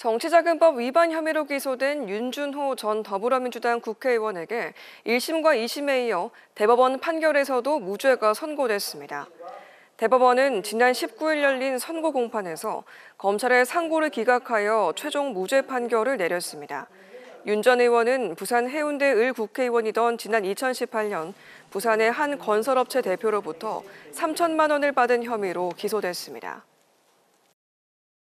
정치자금법 위반 혐의로 기소된 윤준호 전 더불어민주당 국회의원에게 1심과 2심에 이어 대법원 판결에서도 무죄가 선고됐습니다. 대법원은 지난 19일 열린 선고 공판에서 검찰의 상고를 기각하여 최종 무죄 판결을 내렸습니다. 윤 전 의원은 부산 해운대 을 국회의원이던 지난 2018년 부산의 한 건설업체 대표로부터 3천만 원을 받은 혐의로 기소됐습니다.